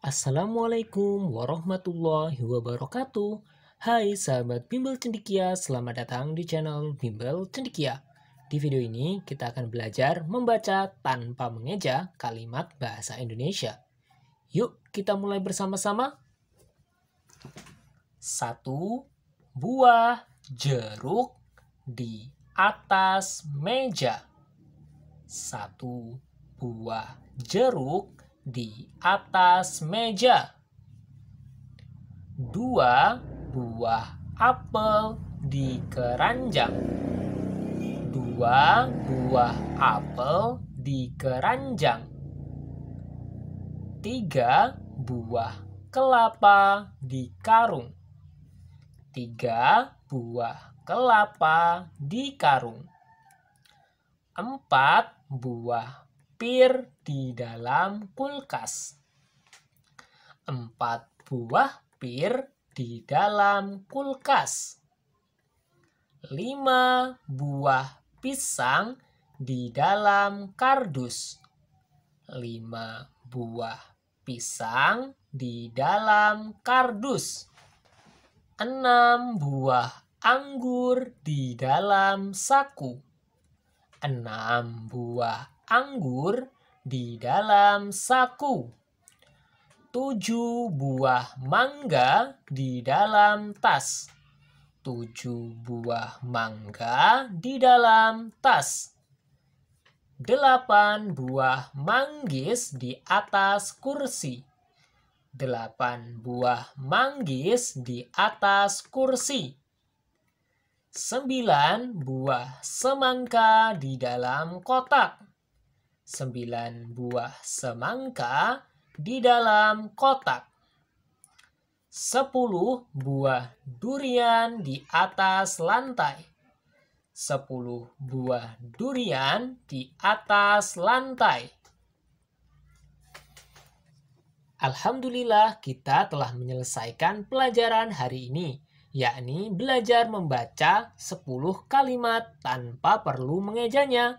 Assalamualaikum warahmatullahi wabarakatuh. Hai sahabat Bimbel Cendikia, selamat datang di channel Bimbel Cendikia. Di video ini kita akan belajar membaca tanpa mengeja kalimat bahasa Indonesia. Yuk kita mulai bersama-sama. Satu buah jeruk di atas meja. Satu buah jeruk di atas meja. Dua buah apel di keranjang. Dua buah apel di keranjang. Tiga buah kelapa di karung. Tiga buah kelapa di karung. Empat buah tapir di dalam kulkas. Empat buah pir di dalam kulkas. Lima buah pisang di dalam kardus. Lima buah pisang di dalam kardus. Enam buah anggur di dalam saku. Enam buah anggur di dalam saku. Tujuh buah mangga di dalam tas. Tujuh buah mangga di dalam tas. Delapan buah manggis di atas kursi. Delapan buah manggis di atas kursi. Sembilan buah semangka di dalam kotak. 9 buah semangka di dalam kotak. 10 buah durian di atas lantai. 10 buah durian di atas lantai. Alhamdulillah kita telah menyelesaikan pelajaran hari ini, yakni belajar membaca 10 kalimat tanpa perlu mengejanya.